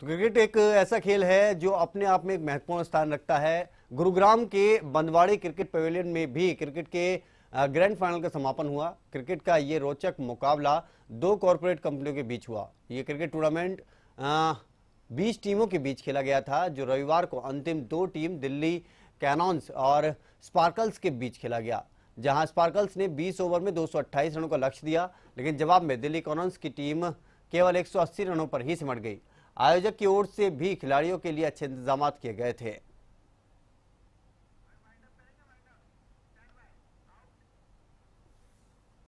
तो क्रिकेट एक ऐसा खेल है जो अपने आप में एक महत्वपूर्ण स्थान रखता है गुरुग्राम के बंदवाड़े क्रिकेट पवेलियन में भी क्रिकेट के ग्रैंड फाइनल का समापन हुआ क्रिकेट का ये रोचक मुकाबला दो कॉरपोरेट कंपनियों के बीच हुआ ये क्रिकेट टूर्नामेंट बीस टीमों के बीच खेला गया था जो रविवार को अंतिम दो टीम दिल्ली कैनॉन्स और स्पार्कल्स के बीच खेला गया जहां स्पार्कल्स ने 20 ओवर में 228 रनों का लक्ष्य दिया लेकिन जवाब में दिल्ली कैनॉन्स की टीम केवल 180 रनों पर ही सिमट गई आयोजक की ओर से भी खिलाड़ियों के लिए अच्छे इंतजाम किए गए थे